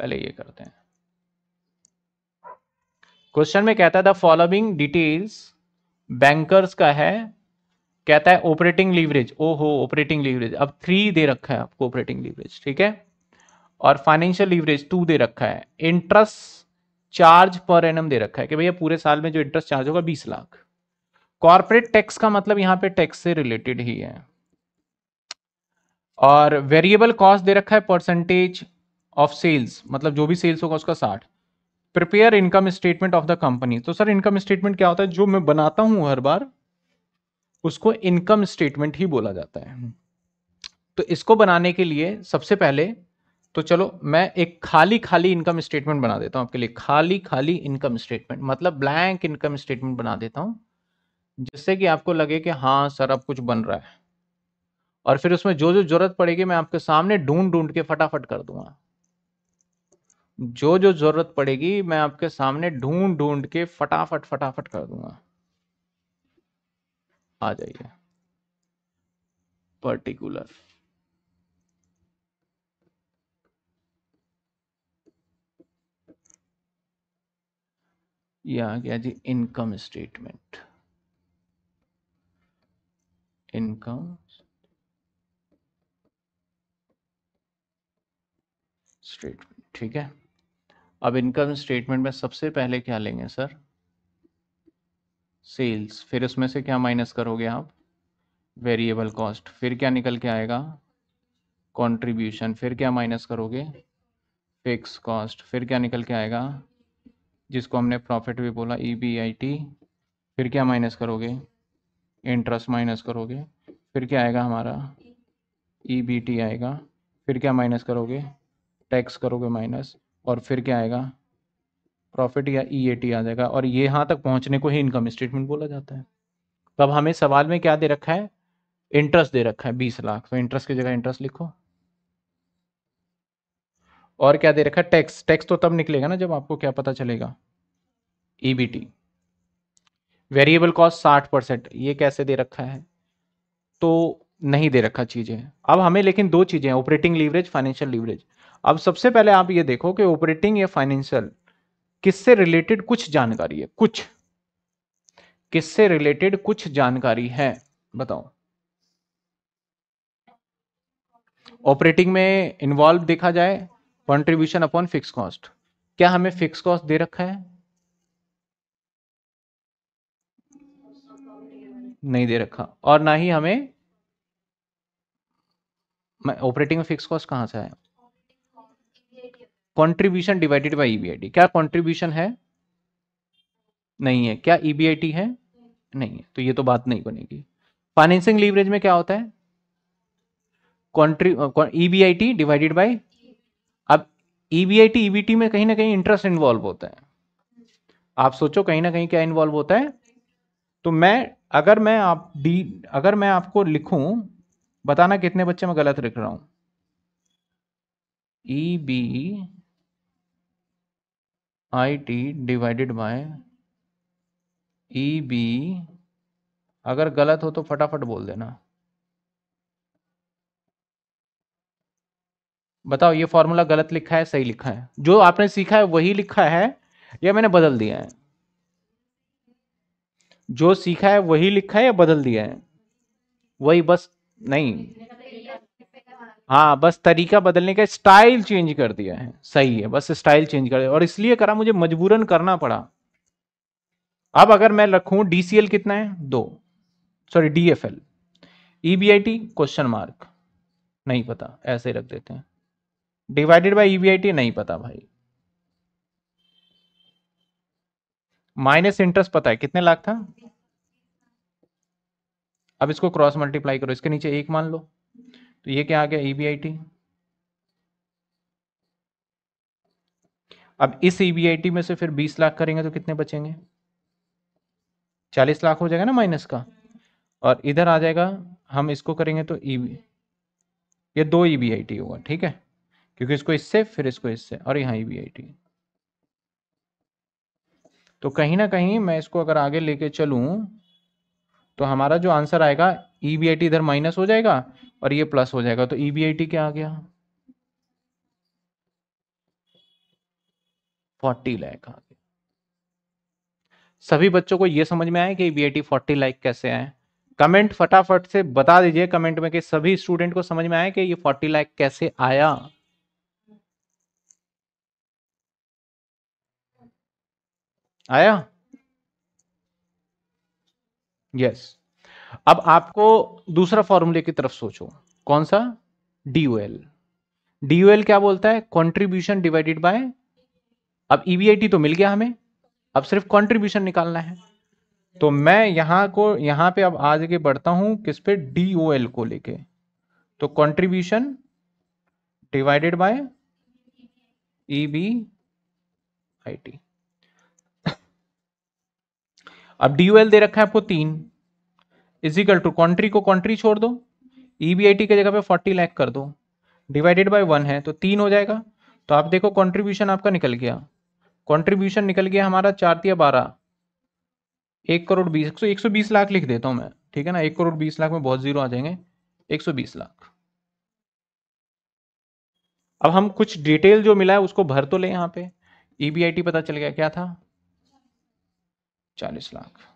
पहले ये करते हैं क्वेश्चन में कहता है द फॉलोइंग डिटेल्स बैंकर्स का है कहता है ऑपरेटिंग लीवरेज ओ हो ऑपरेटिंग लीवरेज अब थ्री दे रखा है आपको ऑपरेटिंग लीवरेज ठीक है और फाइनेंशियल लीवरेज टू दे रखा है इंटरेस्ट चार्ज पर एनम दे रखा है कि भैया पूरे साल में जो इंटरेस्ट चार्ज होगा बीस लाख कॉर्पोरेट टैक्स का मतलब यहां पे टैक्स से रिलेटेड ही है और वेरिएबल कॉस्ट दे रखा है परसेंटेज ऑफ सेल्स मतलब जो भी सेल्स होगा उसका साठ prepare income statement of the company तो सर इनकम स्टेटमेंट क्या होता है जो मैं बनाता हूं हर बार उसको इनकम स्टेटमेंट ही बोला जाता है तो इसको बनाने के लिए सबसे पहले तो चलो मैं एक खाली खाली इनकम स्टेटमेंट बना देता हूं आपके लिए खाली खाली इनकम स्टेटमेंट मतलब ब्लैंक इनकम स्टेटमेंट बना देता हूं जिससे कि आपको लगे कि हाँ सर अब कुछ बन रहा है और फिर उसमें जो जो जरूरत पड़ेगी मैं आपके सामने ढूंढ ढूंढ के फटाफट कर दूंगा जो जो जरूरत पड़ेगी मैं आपके सामने ढूंढ ढूंढ के फटाफट फटाफट कर दूंगा आ जाइए पर्टिकुलर ये आ गया जी इनकम स्टेटमेंट इनकम स्टेटमेंट ठीक है अब इनकम स्टेटमेंट में सबसे पहले क्या लेंगे सर सेल्स फिर उसमें से क्या माइनस करोगे आप वेरिएबल कॉस्ट फिर क्या निकल के आएगा कंट्रीब्यूशन फिर क्या माइनस करोगे फिक्स कॉस्ट फिर क्या निकल के आएगा जिसको हमने प्रॉफिट भी बोला ई बी आई टी फिर क्या माइनस करोगे इंटरेस्ट माइनस करोगे फिर क्या आएगा हमारा ई बी टी आएगा फिर क्या माइनस करोगे टैक्स करोगे माइनस और फिर क्या आएगा प्रॉफिट या ई e आ जाएगा और ये यहाँ तक पहुँचने को ही इनकम स्टेटमेंट बोला जाता है तो अब हमें सवाल में क्या दे रखा है इंटरेस्ट दे रखा है बीस लाख तो इंटरेस्ट की जगह इंटरेस्ट लिखो और क्या दे रखा है टैक्स टैक्स तो तब निकलेगा ना जब आपको क्या पता चलेगा ईबीटी वेरिएबल कॉस्ट साठ परसेंट ये कैसे दे रखा है तो नहीं दे रखा चीज़ें अब हमें लेकिन दो चीज़ें ऑपरेटिंग लीवरेज फाइनेंशियल लीवरेज अब सबसे पहले आप ये देखो कि ऑपरेटिंग या फाइनेंशियल किससे रिलेटेड कुछ जानकारी है कुछ किससे रिलेटेड कुछ जानकारी है बताओ ऑपरेटिंग में इन्वॉल्व देखा जाए कंट्रीब्यूशन अपॉन फिक्स कॉस्ट क्या हमें फिक्स कॉस्ट दे रखा है नहीं दे रखा और ना ही हमें ऑपरेटिंग में फिक्स कॉस्ट कहां से आया कंट्रीब्यूशन डिवाइडेड बाय ईबीआईटी क्या कंट्रीब्यूशन है नहीं है क्या ईबीआईटी e है नहीं है तो ये तो बात नहीं बनेगी फाइनेंसिंग लीवरेज में क्या होता है ईबीआईटी डिवाइडेड बाय अब ईबीआईटी e ईबीटी e में कहीं ना कहीं इंटरेस्ट इन्वॉल्व होता है आप सोचो कहीं ना कहीं क्या इन्वॉल्व होता है तो मैं अगर मैं आप डी अगर मैं आपको लिखूं बताना कितने बच्चे मैं गलत लिख रहा हूं E B I T divided by E B अगर गलत हो तो फटाफट बोल देना बताओ ये फॉर्मूला गलत लिखा है सही लिखा है जो आपने सीखा है वही लिखा है या मैंने बदल दिया है जो सीखा है वही लिखा है या बदल दिया है वही बस नहीं हाँ बस तरीका बदलने का स्टाइल चेंज कर दिया है सही है बस स्टाइल चेंज कर दिया और इसलिए करा मुझे मजबूरन करना पड़ा अब अगर मैं रखू डीसीएल कितना है दो sorry DFL EBIT question mark नहीं पता ऐसे ही रख देते हैं डिवाइडेड बाय ईबीआईटी नहीं पता भाई माइनस इंटरेस्ट पता है कितने लाख था अब इसको क्रॉस मल्टीप्लाई करो इसके नीचे एक मान लो तो ये क्या आ गया ईबीआईटी अब इस ईबीआईटी में से फिर 20 लाख करेंगे तो कितने बचेंगे 40 लाख हो जाएगा ना माइनस का और इधर आ जाएगा हम इसको करेंगे तो ई e ये दो ईबीआईटी e होगा ठीक है क्योंकि इसको इससे फिर इसको इससे और यहाँ ईबीआईटी e तो कहीं ना कहीं मैं इसको अगर आगे लेके चलूं तो हमारा जो आंसर आएगा ई बी आई टी इधर माइनस हो जाएगा और ये प्लस हो जाएगा तो ई e क्या आ गया फोर्टी लाख आ गया सभी बच्चों को ये समझ में आया कि ई फोर्टी लाख कैसे आए कमेंट फटाफट से बता दीजिए कमेंट में कि सभी स्टूडेंट को समझ में आया कि ये फोर्टी लाख कैसे आया आया यस yes. अब आपको दूसरा फॉर्मूले की तरफ सोचो कौन सा डीओएल डीओएल क्या बोलता है कंट्रीब्यूशन डिवाइडेड बाय अब ईबीआईटी e तो मिल गया हमें अब सिर्फ कंट्रीब्यूशन निकालना है तो मैं यहां को यहां पे अब आगे बढ़ता हूं किस पे डीओएल को लेके तो कंट्रीब्यूशन डिवाइडेड बाय ईबीआईटी अब डीओएल दे रखा है आपको तीन इजिकल टू कंट्री को कॉन्ट्री छोड़ दो ईबीआईटी e की जगह पे फोर्टी लैख कर दो डिवाइडेड बाय वन है तो तीन हो जाएगा तो आप देखो कॉन्ट्रीब्यूशन आपका निकल गया कॉन्ट्रीब्यूशन निकल गया हमारा चार या बारह एक करोड़ बीस एक सौ एक सौ बीस लाख लिख देता हूँ मैं ठीक है ना एक करोड़ बीस लाख में बहुत जीरो आ जाएंगे एक सौ बीस लाख अब हम कुछ डिटेल जो मिला है उसको भर तो ले यहाँ पे टी e पता चल गया क्या था चालीस लाख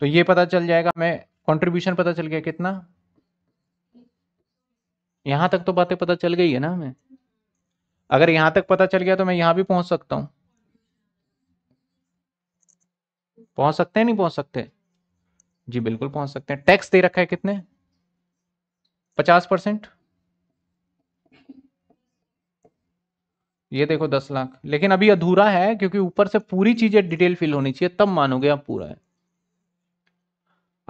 तो ये पता चल जाएगा मैं कंट्रीब्यूशन पता चल गया कितना यहां तक तो बातें पता चल गई है ना हमें अगर यहां तक पता चल गया तो मैं यहां भी पहुंच सकता हूं पहुंच सकते हैं नहीं पहुंच सकते जी बिल्कुल पहुंच सकते हैं टैक्स दे रखा है कितने पचास परसेंट ये देखो दस लाख लेकिन अभी अधूरा है क्योंकि ऊपर से पूरी चीजें डिटेल फिल होनी चाहिए तब मानोगे आप पूरा है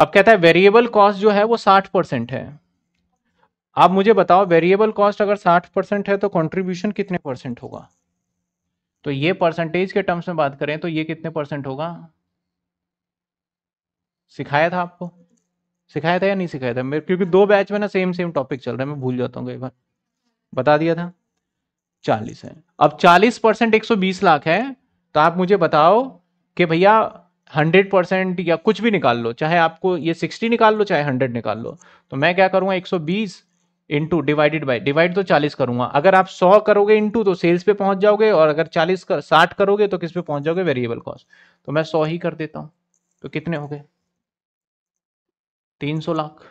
अब कहता है वेरिएबल कॉस्ट जो है वो साठ परसेंट है आप मुझे बताओ वेरिएबल कॉस्ट अगर साठ परसेंट है तो कंट्रीब्यूशन कितने परसेंट होगा तो ये परसेंटेज के टर्म्स में बात करें तो ये कितने परसेंट होगा सिखाया था आपको सिखाया था या नहीं सिखाया था मेरे क्योंकि दो बैच में ना सेम सेम टॉपिक चल रहा है मैं भूल जाता हूँ कई बार बता दिया था चालीस है अब चालीस परसेंट एक सौ बीस लाख है तो आप मुझे बताओ कि भैया हंड्रेड परसेंट या कुछ भी निकाल लो चाहे आपको ये सिक्सटी निकाल लो चाहे हंड्रेड निकाल लो तो मैं क्या करूँगा एक सौ बीस इंटू डिवाइडेड बाई डिवाइड तो चालीस करूंगा अगर आप सौ करोगे इंटू तो सेल्स पे पहुंच जाओगे और अगर चालीस कर साठ करोगे तो किस पे पहुंच जाओगे वेरिएबल कॉस्ट तो मैं सौ ही कर देता हूं तो कितने हो गए तीन सौ लाख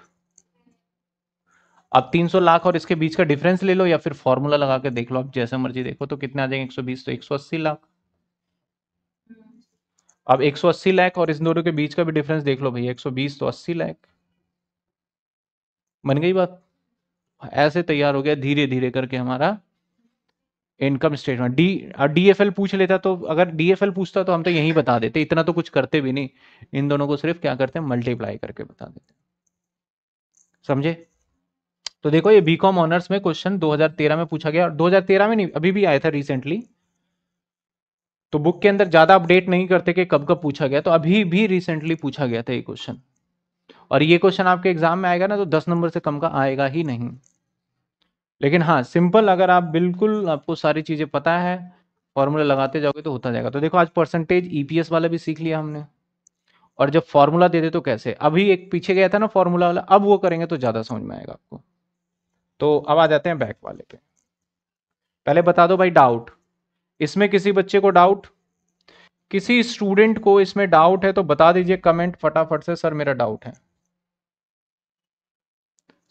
अब तीन सौ लाख और इसके बीच का डिफरेंस ले लो या फिर फॉर्मूला लगा के देख लो आप जैसे मर्जी देखो तो कितने आ जाएंगे एक सौ बीस तो एक सौ अस्सी लाख अब 180 लाख और इस दोनों के बीच का भी डिफरेंस देख लो भैया 120 तो 80 लाख बन गई बात ऐसे तैयार हो गया धीरे धीरे करके हमारा इनकम स्टेटमेंट डी डीएफएल पूछ लेता तो अगर डीएफएल पूछता तो हम तो यही बता देते इतना तो कुछ करते भी नहीं इन दोनों को सिर्फ क्या करते हैं मल्टीप्लाई करके बता देते समझे तो देखो ये बीकॉम ऑनर्स में क्वेश्चन 2013 में पूछा गया और 2013 में नहीं अभी भी आया था रिसेंटली तो बुक के अंदर ज्यादा अपडेट नहीं करते कि कब कब पूछा गया तो अभी भी रिसेंटली पूछा गया था ये क्वेश्चन और ये क्वेश्चन आपके एग्जाम में आएगा ना तो दस नंबर से कम का आएगा ही नहीं लेकिन हाँ सिंपल अगर आप बिल्कुल आपको सारी चीजें पता है फॉर्मूला लगाते जाओगे तो होता जाएगा तो देखो आज परसेंटेज ईपीएस e वाला भी सीख लिया हमने और जब फॉर्मूला दे दे तो कैसे अभी एक पीछे गया था ना फॉर्मूला वाला अब वो करेंगे तो ज्यादा समझ में आएगा आपको तो अब आ जाते हैं बैक वाले पे पहले बता दो भाई डाउट इसमें किसी बच्चे को डाउट किसी स्टूडेंट को इसमें डाउट है तो बता दीजिए कमेंट फटाफट से सर मेरा डाउट है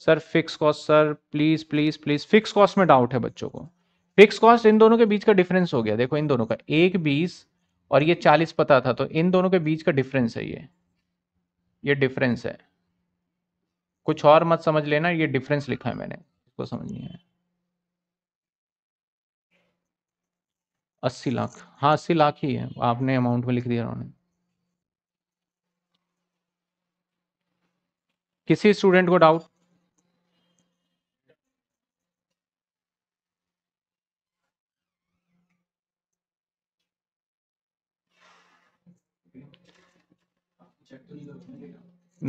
sir fix cost sir please please please fix cost में डाउट है बच्चों को फिक्स कॉस्ट इन दोनों के बीच का डिफरेंस हो गया देखो इन दोनों का एक बीस और ये चालीस पता था तो इन दोनों के बीच का डिफरेंस है ये ये डिफरेंस है कुछ और मत समझ लेना ये डिफरेंस लिखा है मैंने इसको समझ नहीं है अस्सी लाख हाँ अस्सी लाख ही है आपने अमाउंट में लिख दिया उन्होंने किसी स्टूडेंट को डाउट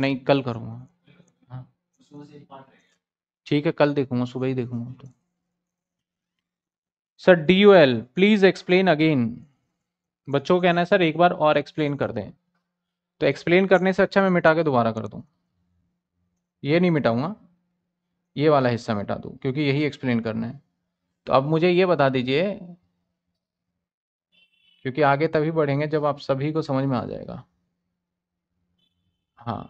नहीं कल करूंगा हाँ। ठीक है कल देखूंगा सुबह ही देखूंगा तो sir D O L please explain again बच्चों कहना है सर एक बार और एक्सप्लेन कर दें तो एक्सप्लेन करने से अच्छा मैं मिटा के दोबारा कर दूँ ये नहीं मिटाऊंगा ये वाला हिस्सा मिटा दूँ क्योंकि यही एक्सप्लेन करना है तो अब मुझे ये बता दीजिए क्योंकि आगे तभी बढ़ेंगे जब आप सभी को समझ में आ जाएगा हाँ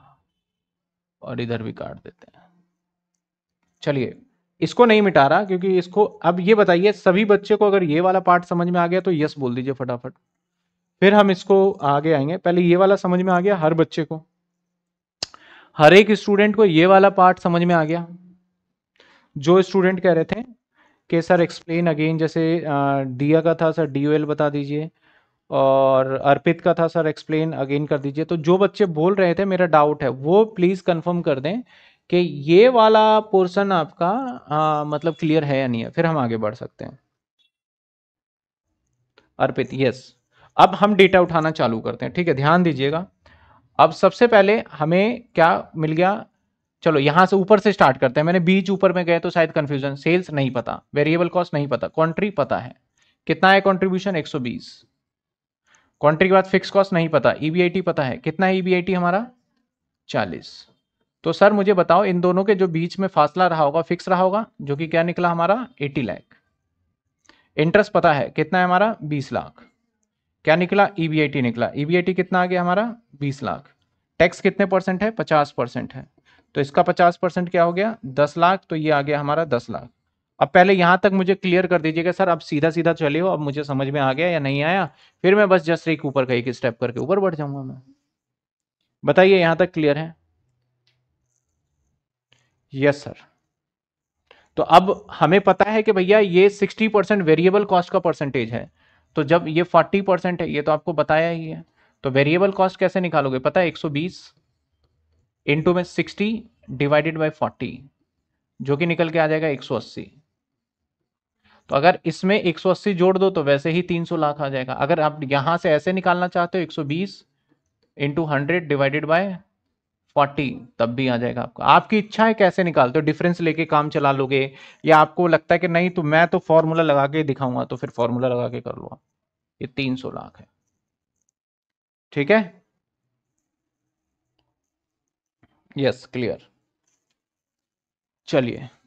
और इधर भी काट देते हैं चलिए इसको नहीं मिटा रहा क्योंकि इसको अब ये बताइए सभी बच्चे को अगर ये वाला पार्ट समझ में आ गया तो यस बोल दीजिए फटाफट फिर हम इसको आगे आएंगे पहले ये वाला समझ में आ गया हर बच्चे को हर एक स्टूडेंट को ये वाला पार्ट समझ में आ गया जो स्टूडेंट कह रहे थे कि सर एक्सप्लेन अगेन जैसे डिया का था सर डी बता दीजिए और अर्पित का था सर एक्सप्लेन अगेन कर दीजिए तो जो बच्चे बोल रहे थे मेरा डाउट है वो प्लीज़ कंफर्म कर दें कि ये वाला पोर्शन आपका आ, मतलब क्लियर है या नहीं है फिर हम आगे बढ़ सकते हैं अर्पित यस अब हम डेटा उठाना चालू करते हैं ठीक है ध्यान दीजिएगा अब सबसे पहले हमें क्या मिल गया चलो यहां से ऊपर से स्टार्ट करते हैं मैंने बीच ऊपर में गए तो शायद कंफ्यूजन सेल्स नहीं पता वेरिएबल कॉस्ट नहीं पता कॉन्ट्री पता है कितना है कॉन्ट्रीब्यूशन 120 कॉन्ट्री के बाद फिक्स कॉस्ट नहीं पता ईबीआईटी e पता है कितना है ईबीआईटी e हमारा चालीस तो सर मुझे बताओ इन दोनों के जो बीच में फासला रहा होगा फिक्स रहा होगा जो कि क्या निकला हमारा एटी लाख इंटरेस्ट पता है कितना है हमारा बीस लाख क्या निकला ईबीआईटी e निकला ईबीआईटी e कितना आ गया हमारा बीस लाख टैक्स कितने परसेंट है पचास परसेंट है तो इसका पचास परसेंट क्या हो गया दस लाख तो ये आ गया हमारा दस लाख अब पहले यहाँ तक मुझे क्लियर कर दीजिएगा सर अब सीधा सीधा चले हो अब मुझे समझ में आ गया या नहीं आया फिर मैं बस जस्ट एक ऊपर का एक स्टेप करके ऊपर बढ़ जाऊंगा मैं बताइए यहाँ तक क्लियर है यस सर तो अब हमें पता है कि भैया ये 60 परसेंट वेरिएबल कॉस्ट का परसेंटेज है तो जब ये 40 परसेंट है ये तो आपको बताया ही है तो वेरिएबल कॉस्ट कैसे निकालोगे पता है 120 इंटू में सिक्सटी डिवाइडेड बाय फोर्टी जो कि निकल के आ जाएगा 180 तो अगर इसमें 180 जोड़ दो तो वैसे ही 300 लाख आ जाएगा अगर आप यहां से ऐसे निकालना चाहते हो एक सौ बीस into hundred divided by forty तब भी आ जाएगा आपका आपकी इच्छा है कैसे निकालते हो डिफरेंस लेके काम चला लोगे या आपको लगता है कि नहीं तो मैं तो फॉर्मूला लगा के दिखाऊंगा तो फिर फॉर्मूला लगा के कर लो ये तीन सौ लाख है ठीक है यस क्लियर चलिए